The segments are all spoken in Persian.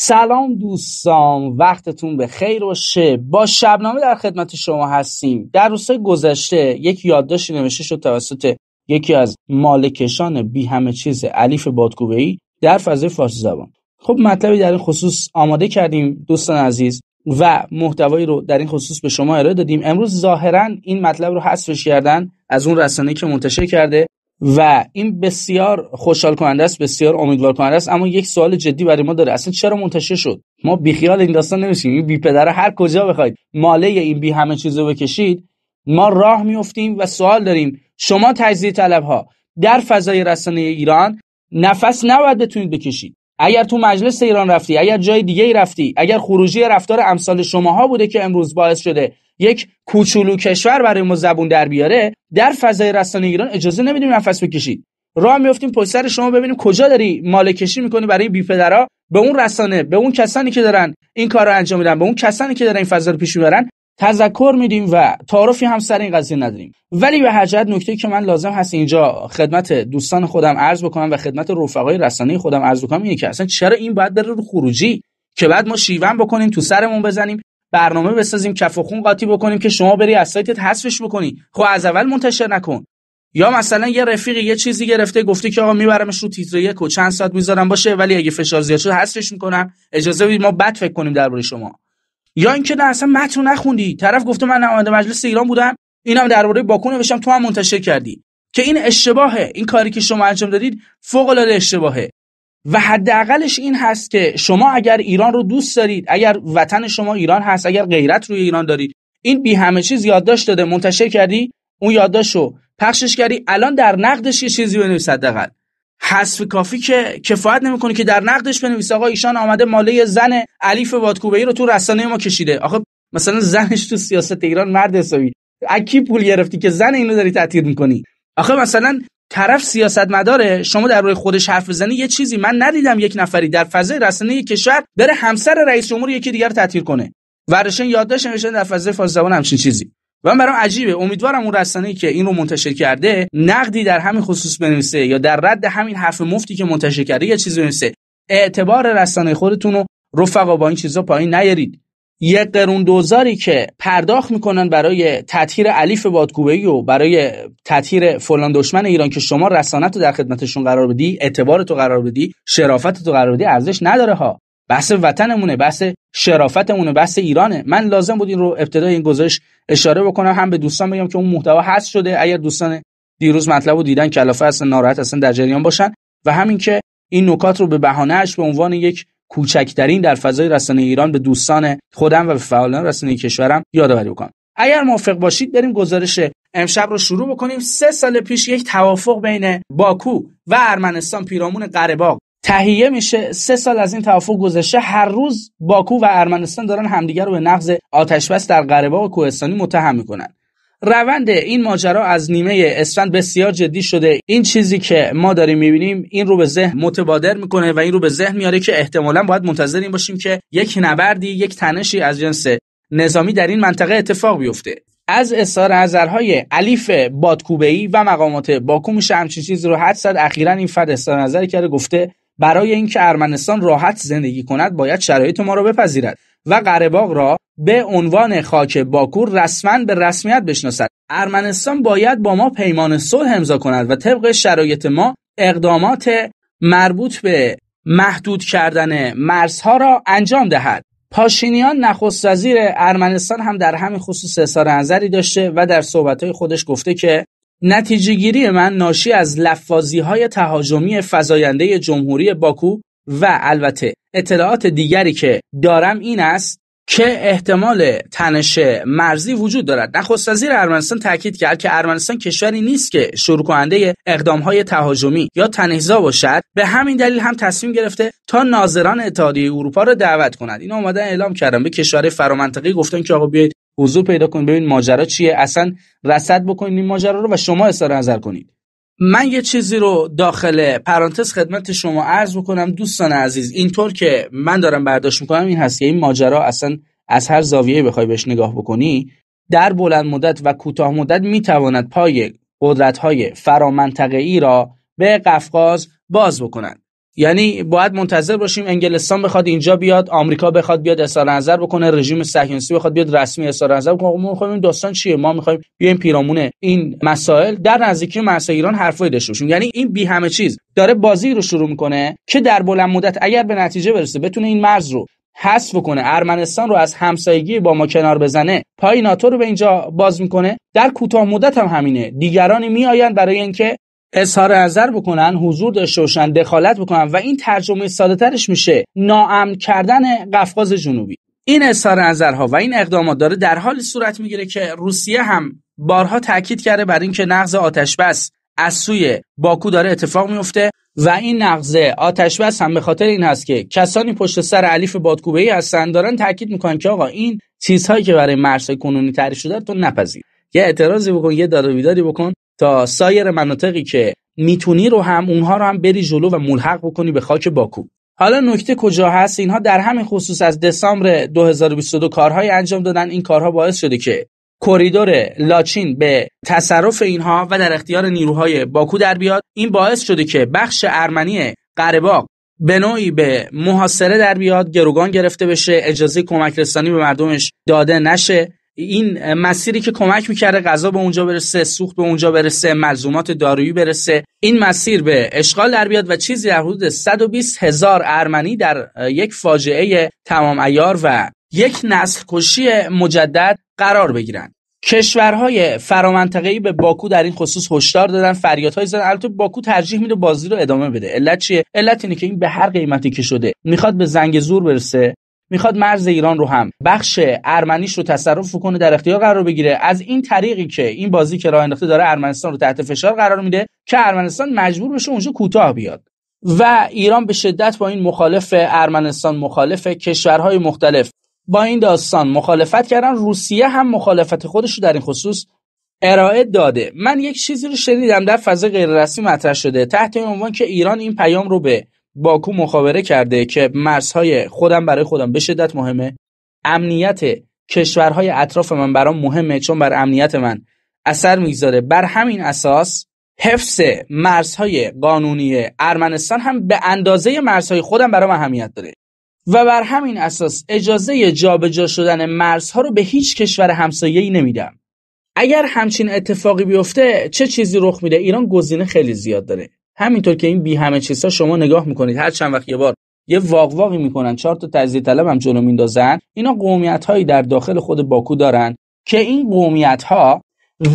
سلام دوستان وقتتون به خیر و شه با شبنامه در خدمت شما هستیم در روزهای گذشته یک یادداشتی نوشته شد توسط یکی از مالکشان بی همه چیز علیف بادکوبه ای در فضای فارسی زبان خب مطلبی در این خصوص آماده کردیم دوستان عزیز و محتوایی رو در این خصوص به شما ارائه دادیم امروز ظاهرا این مطلب رو حذفش کردن از اون رسانه که منتشر کرده و این بسیار خوشحال کننده است بسیار امیدوار کننده است اما یک سوال جدی برای ما داره اصلا چرا منتشر شد ما بیخیال این داستان نمیشیم این بی پدر هر کجا بخواید ماله این بی همه چیزو بکشید ما راه میفتیم و سوال داریم شما تجزیه طلب ها در فضای رسانه ایران نفس نباید بتونید بکشید اگر تو مجلس ایران رفتی اگر جای دیگه رفتی اگر خروجی رفتار امثال شماها بوده که امروز باعث شده یک کوچولو کشور برای ما زبون در بیاره در فضای رسانه ایران اجازه نمیدیم نفس بکشید راه میفتیم پشت سر شما ببینیم کجا داری مال کشی میکنی برای بیپدرا به اون رسانه به اون کسانی که دارن این کار رو انجام میدن به اون کسانی که دارن این فضا رو پیش میبرن تذکر میدیم و تعارفی هم سر این قضیه نداریم ولی به هر نکته که من لازم هست اینجا خدمت دوستان خودم عرض بکنم و خدمت رفقای رسانه خودم عرض بکنم اینه که اصلا چرا این باید بره رو خروجی که بعد ما شیون بکنیم تو سرمون بزنیم برنامه بسازیم کف و خون قاطی بکنیم که شما بری از سایتت حذفش بکنی خب از اول منتشر نکن یا مثلا یه رفیقی یه چیزی گرفته گفته که آقا میبرمش رو تیتر یک و چند ساعت میذارم باشه ولی اگه فشار زیاد شد حذفش میکنم اجازه بدید ما بد فکر کنیم درباره شما یا اینکه نه اصلا متن نخوندی طرف گفته من نماینده مجلس ایران بودم اینم درباره باکو نوشتم تو هم منتشر کردی که این اشتباهه این کاری که شما انجام دادید فوق العاده اشتباهه و حداقلش این هست که شما اگر ایران رو دوست دارید اگر وطن شما ایران هست اگر غیرت روی ایران دارید این بی همه چیز یادداشت داده منتشر کردی اون رو پخشش کردی الان در نقدش یه چیزی بنویس حداقل حذف کافی که کفایت نمیکنه که در نقدش بنویس آقا ایشان آمده ماله زن علیف وادکوبه رو تو رسانه ما کشیده آخه مثلا زنش تو سیاست ایران مرد حسابی اکی پول گرفتی که زن اینو داری تعطیر میکنی آخه مثلا طرف سیاستمداره شما در روی خودش حرف بزنی یه چیزی من ندیدم یک نفری در فضای رسانه کشور بره همسر رئیس جمهور یکی دیگر تطهیر کنه ورشن یادداشت نوشتن در فضای فارسی زبان همچین چیزی و برام عجیبه امیدوارم اون رسانه‌ای که این رو منتشر کرده نقدی در همین خصوص بنویسه یا در رد همین حرف مفتی که منتشر کرده یه چیزی بنویسه اعتبار رسانه خودتون رو رفقا با این چیزا پایین نیارید یک قرون دوزاری که پرداخت میکنن برای تطهیر علیف بادگوبهی و برای تطهیر فلان دشمن ایران که شما رسانت رو در خدمتشون قرار بدی اعتبار تو قرار بدی شرافت تو قرار بدی ارزش نداره ها بحث وطنمونه بحث شرافتمونه بحث ایرانه من لازم بود این رو ابتدای این گزارش اشاره بکنم هم به دوستان بگم که اون محتوا هست شده اگر دوستان دیروز مطلب رو دیدن کلافه اصلا ناراحت اصلا در جریان باشن و همین که این نکات رو به بهانهش به عنوان یک کوچکترین در فضای رسانه ایران به دوستان خودم و به فعالان رسانه کشورم یادآوری بکنم اگر موافق باشید بریم گزارش امشب رو شروع بکنیم سه سال پیش یک توافق بین باکو و ارمنستان پیرامون قره تهیه میشه سه سال از این توافق گذشته هر روز باکو و ارمنستان دارن همدیگر رو به نقض آتشبس در قره و کوهستانی متهم میکنن روند این ماجرا از نیمه اسفند بسیار جدی شده این چیزی که ما داریم میبینیم این رو به ذهن متبادر میکنه و این رو به ذهن میاره که احتمالا باید منتظر این باشیم که یک نبردی یک تنشی از جنس نظامی در این منطقه اتفاق بیفته از اظهار نظرهای علیف بادکوبهای و مقامات باکو میشه همچین چیزی رو حد صد اخیرا این فرد اظهار نظر کرده گفته برای اینکه ارمنستان راحت زندگی کند باید شرایط ما رو بپذیرد و قرهباغ را به عنوان خاک باکو رسما به رسمیت بشناسد ارمنستان باید با ما پیمان صلح امضا کند و طبق شرایط ما اقدامات مربوط به محدود کردن مرزها را انجام دهد پاشینیان نخست وزیر ارمنستان هم در همین خصوص اظهار نظری داشته و در صحبتهای خودش گفته که نتیجه گیری من ناشی از لفاظی های تهاجمی فزاینده جمهوری باکو و البته اطلاعات دیگری که دارم این است که احتمال تنش مرزی وجود دارد نخست وزیر ارمنستان تاکید کرد که ارمنستان کشوری نیست که شروع کننده اقدام های تهاجمی یا تنهزا باشد به همین دلیل هم تصمیم گرفته تا ناظران اتحادیه اروپا را دعوت کند این اومدن اعلام کردن به کشور فرامنطقی گفتن که آقا بیایید حضور پیدا کنید ببین ماجرا چیه اصلا رصد بکنید این ماجرا رو و شما اظهار نظر کنید من یه چیزی رو داخل پرانتز خدمت شما عرض بکنم دوستان عزیز اینطور که من دارم برداشت میکنم این هست که این ماجرا اصلا از هر زاویه بخوای بهش نگاه بکنی در بلند مدت و کوتاه مدت میتواند پای قدرت های فرامنطقه ای را به قفقاز باز بکنند یعنی باید منتظر باشیم انگلستان بخواد اینجا بیاد آمریکا بخواد بیاد اظهار نظر بکنه رژیم صهیونیستی بخواد بیاد رسمی اظهار نظر بکنه خب ما میخوایم این داستان چیه ما میخوایم بیایم پیرامون این مسائل در نزدیکی مسائل ایران حرفای داشته یعنی این بی همه چیز داره بازی رو شروع میکنه که در بلند مدت اگر به نتیجه برسه بتونه این مرز رو حذف کنه ارمنستان رو از همسایگی با ما کنار بزنه پای ناتو رو به اینجا باز میکنه در کوتاه مدت هم همینه دیگرانی میآیند برای اینکه اظهار نظر بکنن حضور داشته باشن دخالت بکنن و این ترجمه ساده ترش میشه ناامن کردن قفقاز جنوبی این اظهار نظرها و این اقدامات داره در حالی صورت میگیره که روسیه هم بارها تاکید کرده بر اینکه نقض آتش بس از سوی باکو داره اتفاق میفته و این نقض آتش بس هم به خاطر این هست که کسانی پشت سر علیف بادکوبه ای هستن دارن تاکید میکنن که آقا این چیزهایی که برای مرزهای کنونی شده تو نپذیر یه اعتراضی بکن یه داد بکن تا سایر مناطقی که میتونی رو هم اونها رو هم بری جلو و ملحق بکنی به خاک باکو حالا نکته کجا هست اینها در همین خصوص از دسامبر 2022 کارهای انجام دادن این کارها باعث شده که کریدور لاچین به تصرف اینها و در اختیار نیروهای باکو در بیاد این باعث شده که بخش ارمنی قرباق به نوعی به محاصره در بیاد گروگان گرفته بشه اجازه کمک رسانی به مردمش داده نشه این مسیری که کمک میکرده غذا به اونجا برسه سوخت به اونجا برسه ملزومات دارویی برسه این مسیر به اشغال در بیاد و چیزی در حدود 120 هزار ارمنی در یک فاجعه تمام ایار و یک نسل کشی مجدد قرار بگیرن کشورهای فرامنطقه‌ای به باکو در این خصوص هشدار دادن فریادهای زدن البته باکو ترجیح میده بازی رو ادامه بده علت چیه علت اینه که این به هر قیمتی که شده میخواد به زنگ زور برسه میخواد مرز ایران رو هم بخش ارمنیش رو تصرف کنه در اختیار قرار بگیره از این طریقی که این بازی که راه انداخته داره ارمنستان رو تحت فشار قرار میده که ارمنستان مجبور بشه اونجا کوتاه بیاد و ایران به شدت با این مخالف ارمنستان مخالف کشورهای مختلف با این داستان مخالفت کردن روسیه هم مخالفت خودش رو در این خصوص ارائه داده من یک چیزی رو شنیدم در فضای غیررسمی مطرح شده تحت عنوان که ایران این پیام رو به باکو مخابره کرده که مرزهای خودم برای خودم به شدت مهمه امنیت کشورهای اطراف من برام مهمه چون بر امنیت من اثر میگذاره بر همین اساس حفظ مرزهای قانونی ارمنستان هم به اندازه مرزهای خودم برام اهمیت داره و بر همین اساس اجازه جابجا شدن مرزها رو به هیچ کشور همسایه‌ای نمیدم اگر همچین اتفاقی بیفته چه چیزی رخ میده ایران گزینه خیلی زیاد داره همینطور که این بی همه چیزها شما نگاه میکنید هر چند وقت یه بار یه واقواقی میکنن چهار تا تجزیه طلب هم جلو میندازن اینا قومیت هایی در داخل خود باکو دارن که این قومیت ها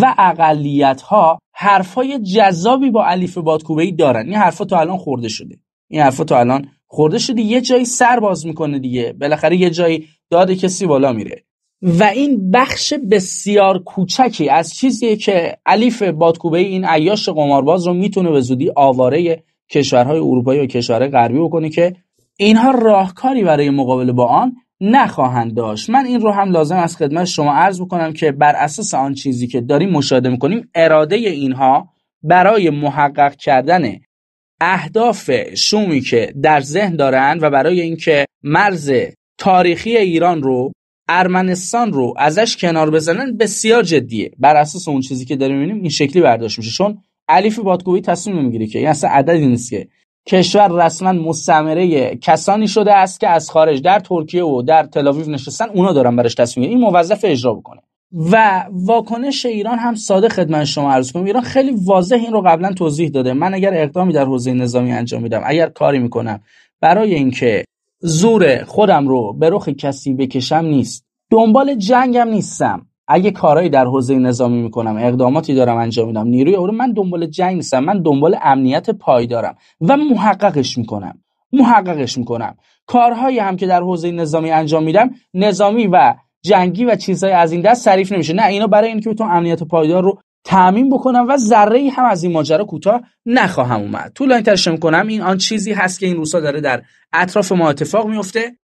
و اقلیت ها های جذابی با علیف بادکوبه ای دارن این حرفا تو الان خورده شده این حرفا تا الان خورده شده یه جایی سر باز میکنه دیگه بالاخره یه جایی داده کسی بالا میره و این بخش بسیار کوچکی از چیزیه که علیف بادکوبه این عیاش قمارباز رو میتونه به زودی آواره کشورهای اروپایی و کشورهای غربی بکنه که اینها راهکاری برای مقابله با آن نخواهند داشت من این رو هم لازم از خدمت شما عرض بکنم که بر اساس آن چیزی که داریم مشاهده میکنیم اراده اینها برای محقق کردن اهداف شومی که در ذهن دارن و برای اینکه مرز تاریخی ایران رو ارمنستان رو ازش کنار بزنن بسیار جدیه بر اساس اون چیزی که داریم میبینیم این شکلی برداشت میشه چون الیف بادکوبی تصمیم میگیره که این اصلا عددی نیست که کشور رسما مستعمره کسانی شده است که از خارج در ترکیه و در تل نشستن اونا دارن برش تصمیم این موظف اجرا بکنه و واکنش ایران هم ساده خدمت شما عرض کنم ایران خیلی واضح این رو قبلا توضیح داده من اگر اقدامی در حوزه نظامی انجام میدم اگر کاری میکنم برای اینکه زور خودم رو به رخ کسی بکشم نیست دنبال جنگم نیستم اگه کارهایی در حوزه نظامی میکنم اقداماتی دارم انجام میدم نیروی اورو من دنبال جنگ نیستم من دنبال امنیت پایدارم و محققش میکنم محققش میکنم کارهایی هم که در حوزه نظامی انجام میدم نظامی و جنگی و چیزهای از این دست صریف نمیشه نه اینا برای اینکه تو امنیت پایدار رو تعمین بکنم و ذره ای هم از این ماجرا کوتاه نخواهم اومد طولانی ترش کنم این آن چیزی هست که این روسا داره در اطراف ما اتفاق میفته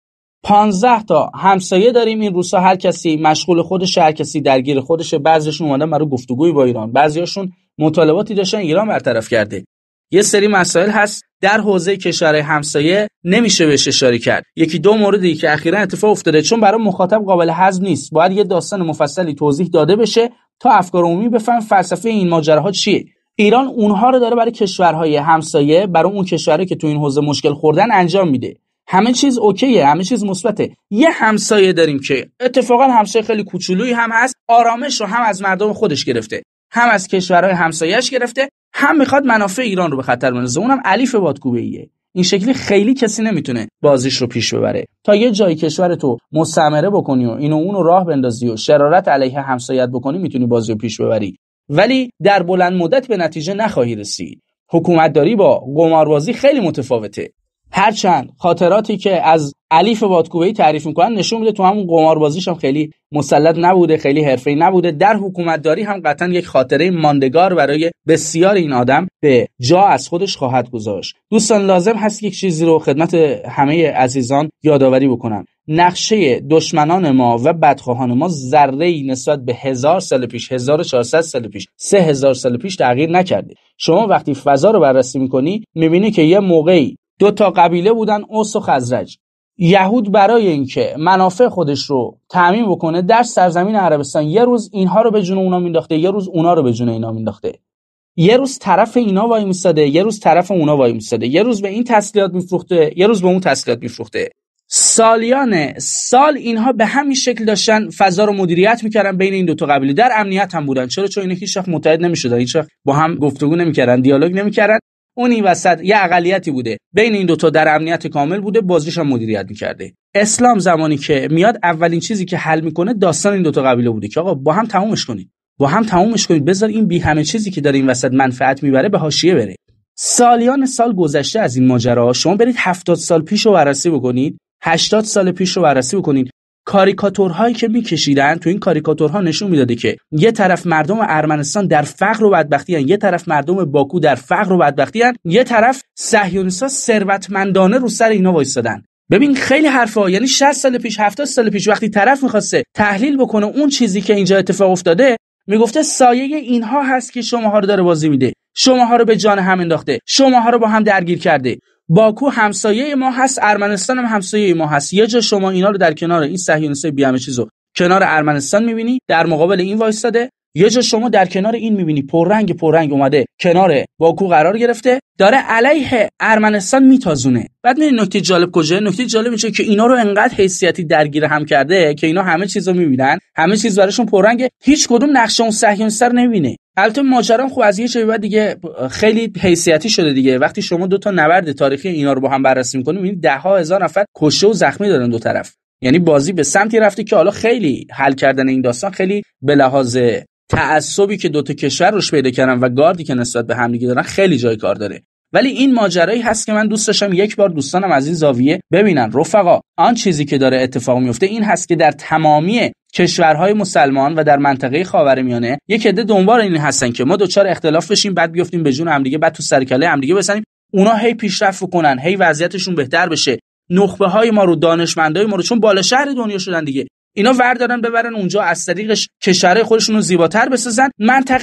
15 تا همسایه داریم این روسا هر کسی مشغول خودش هر کسی درگیر خودش بعضیشون اومدن برای گفتگوی با ایران بعضیاشون مطالباتی داشتن ایران برطرف کرده یه سری مسائل هست در حوزه کشور همسایه نمیشه بهش اشاره کرد یکی دو موردی که اخیرا اتفاق افتاده چون برای مخاطب قابل هضم نیست باید یه داستان مفصلی توضیح داده بشه تا افکار عمومی بفهم فلسفه این ماجراها چیه ایران اونها رو داره برای کشورهای همسایه برای اون کشورهایی که تو این حوزه مشکل خوردن انجام میده همه چیز اوکیه همه چیز مثبته یه همسایه داریم که اتفاقا همسایه خیلی کوچولویی هم هست آرامش رو هم از مردم خودش گرفته هم از کشورهای همسایهش گرفته هم میخواد منافع ایران رو به خطر بندازه اونم علیف بادکوبه ایه این شکلی خیلی کسی نمیتونه بازیش رو پیش ببره تا یه جایی کشور تو مستعمره بکنی و اینو اونو راه بندازی و شرارت علیه همسایت بکنی میتونی بازی رو پیش ببری ولی در بلند مدت به نتیجه نخواهی رسید داری با قماربازی خیلی متفاوته هرچند خاطراتی که از علیف بادکوبهی تعریف میکنن نشون میده تو همون قماربازیش هم خیلی مسلط نبوده خیلی حرفه‌ای نبوده در حکومتداری هم قطعا یک خاطره ماندگار برای بسیار این آدم به جا از خودش خواهد گذاشت دوستان لازم هست یک چیزی رو خدمت همه عزیزان یادآوری بکنم نقشه دشمنان ما و بدخواهان ما ذره ای نسبت به هزار سال پیش 1400 سال پیش 3000 سال پیش تغییر نکرده شما وقتی فضا رو بررسی میکنی میبینی که یه موقعی دو تا قبیله بودن اوس و خزرج یهود برای اینکه منافع خودش رو تعمین بکنه در سرزمین عربستان یه روز اینها رو به جون اونا مینداخته یه روز اونا رو به جون اینا مینداخته یه روز طرف اینا وای میستاده یه روز طرف اونا وای میستاده یه روز به این تسلیحات میفروخته یه روز به اون تسلیحات میفروخته سالیان سال اینها به همین شکل داشتن فضا رو مدیریت میکردن بین این دو تا قبیله در امنیت هم بودن چرا چون اینا هیچ متحد نمیشدن هیچ با هم گفتگو نمیکردن دیالوگ نمیکردن این وسط یه اقلیتی بوده بین این دوتا در امنیت کامل بوده بازیش هم مدیریت میکرده اسلام زمانی که میاد اولین چیزی که حل میکنه داستان این دوتا قبیله بوده که آقا با هم تمومش کنید با هم تمومش کنید بذار این بی همه چیزی که داره این وسط منفعت میبره به هاشیه بره سالیان سال گذشته از این ماجرا شما برید 70 سال پیش رو بررسی بکنید 80 سال پیش رو بررسی بکنید کاریکاتورهایی که میکشیدن تو این کاریکاتورها نشون میداده که یه طرف مردم ارمنستان در فقر و بدبختی هن. یه طرف مردم باکو در فقر و بدبختی هن. یه طرف سهیونیسا ثروتمندانه رو سر اینا وایسادن ببین خیلی حرفا یعنی 60 سال پیش 70 سال پیش وقتی طرف میخواسته تحلیل بکنه اون چیزی که اینجا اتفاق افتاده میگفته سایه اینها هست که شماها رو داره بازی میده شماها رو به جان هم انداخته شماها رو با هم درگیر کرده باکو همسایه ما هست ارمنستان هم همسایه ما هست یه جا شما اینا رو در کنار این بی همه چیزو کنار ارمنستان میبینی در مقابل این وایستاده یه جا شما در کنار این میبینی پررنگ پررنگ اومده کنار باکو قرار گرفته داره علیه ارمنستان میتازونه بعد میدونی نکته جالب کجا نکته جالب اینه که اینا رو انقدر حیثیتی درگیر هم کرده که اینا همه چیزو میبینن همه چیز براشون پررنگه هیچ کدوم نقشه اون صهیونیست رو نمیبینه البته ماجرا خب از یه جایی دیگه خیلی حیثیتی شده دیگه وقتی شما دو تا نبرد تاریخی اینا رو با هم بررسی می‌کنید یعنی ده ها هزار نفر کشته و زخمی دارن دو طرف یعنی بازی به سمتی رفته که حالا خیلی حل کردن این داستان خیلی به لحاظ تعصبی که تا کشور روش پیدا کردن و گاردی که نسبت به دیگه دارن خیلی جای کار داره ولی این ماجرایی هست که من دوست داشتم یک بار دوستانم از این زاویه ببینن رفقا آن چیزی که داره اتفاق میفته این هست که در تمامی کشورهای مسلمان و در منطقه خاورمیانه یک عده دنبال این هستن که ما دوچار اختلاف بشیم بعد بیافتیم به جون همدیگه بعد تو سرکله همدیگه بزنیم اونا هی پیشرفت کنن هی وضعیتشون بهتر بشه نخبه های ما رو دانشمندای ما رو چون بالا شهر دنیا شدن دیگه اینا وردارن ببرن اونجا از طریقش کشورهای خودشون رو زیباتر بسازن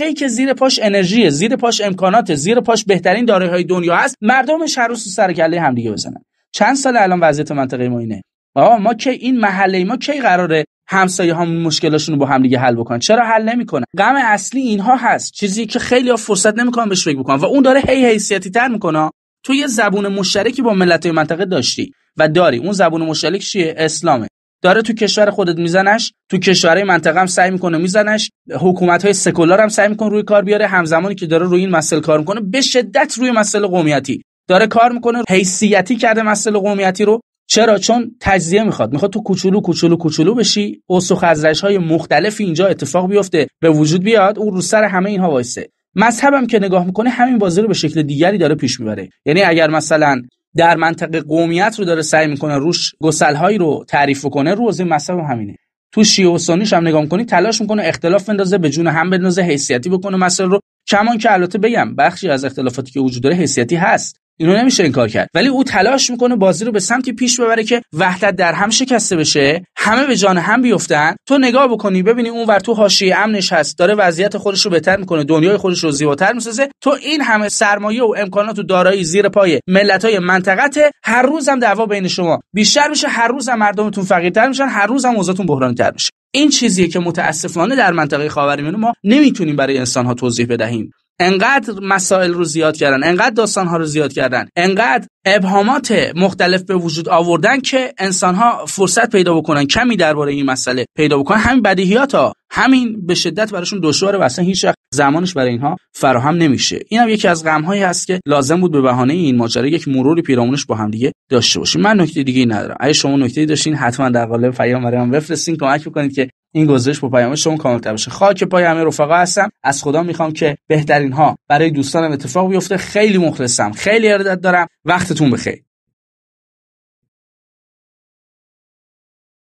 ای که زیر پاش انرژی زیر پاش امکانات زیر پاش بهترین های دنیا هست مردم شهر رو سر همدیگه بزنن چند سال الان وضعیت منطقه ما اینه ما که این محله ما کی قراره همسایه ها مشکلاشون رو با هم دیگه حل بکنن چرا حل نمیکنن غم اصلی اینها هست چیزی که خیلی ها فرصت نمیکنن بهش فکر بکنن و اون داره هی حیثیتی تر میکنه تو یه زبون مشترکی با ملت منطقه داشتی و داری اون زبون مشترک چیه اسلامه داره تو کشور خودت میزنش تو کشورهای منطقه هم سعی میکنه میزنش حکومت های سکولار هم سعی میکنه روی کار بیاره همزمانی که داره روی این مسئله کار میکنه به شدت روی مسئله قومیتی داره کار میکنه حیثیتی کرده مسئله قومیتی رو چرا چون تجزیه میخواد میخواد تو کوچولو کوچولو کوچولو بشی و ازرش های مختلفی اینجا اتفاق بیفته به وجود بیاد او رو سر همه اینها وایسه مذهبم که نگاه میکنه همین بازی رو به شکل دیگری داره پیش میبره یعنی اگر مثلا در منطقه قومیت رو داره سعی میکنه روش هایی رو تعریف کنه روز از این مذهب همینه تو شیعه و سنیش هم نگاه میکنی تلاش میکنه اختلاف بندازه به جون هم بندازه حیثیتی بکنه مسئله رو کمان که البته بگم بخشی از اختلافاتی که وجود داره حیثیتی هست اینو نمیشه انکار کرد ولی او تلاش میکنه بازی رو به سمتی پیش ببره که وحدت در هم شکسته بشه همه به جان هم بیفتن تو نگاه بکنی ببینی اون ور تو حاشیه امنش هست داره وضعیت خودش رو بهتر میکنه دنیای خودش رو زیباتر میسازه تو این همه سرمایه و امکانات و دارایی زیر پای ملتای منطقته هر روز هم دعوا بین شما بیشتر میشه هر روز هم مردمتون فقیرتر میشن هر روز هم اوضاعتون میشه این چیزیه که متاسفانه در منطقه خاورمیانه ما نمیتونیم برای انسانها توضیح بدهیم انقدر مسائل رو زیاد کردن انقدر داستان ها رو زیاد کردن انقدر ابهامات مختلف به وجود آوردن که انسان ها فرصت پیدا بکنن کمی درباره این مسئله پیدا بکنن همین بدیهیات ها همین به شدت براشون دشواره و اصلا هیچ زمانش برای اینها فراهم نمیشه این هم یکی از غم هایی هست که لازم بود به بهانه این ماجرا یک مروری پیرامونش با هم دیگه داشته باشیم من نکته دیگه ای ندارم اگه شما نکته داشتین حتما در قالب پیام من بفرستین کمک بکنید که این گزارش با پیام شما کاملتر باشه خاک پای همه رفقا هستم از خدا میخوام که بهترین ها برای دوستانم اتفاق بیفته خیلی مخلصم خیلی ارادت دارم وقتتون بخیر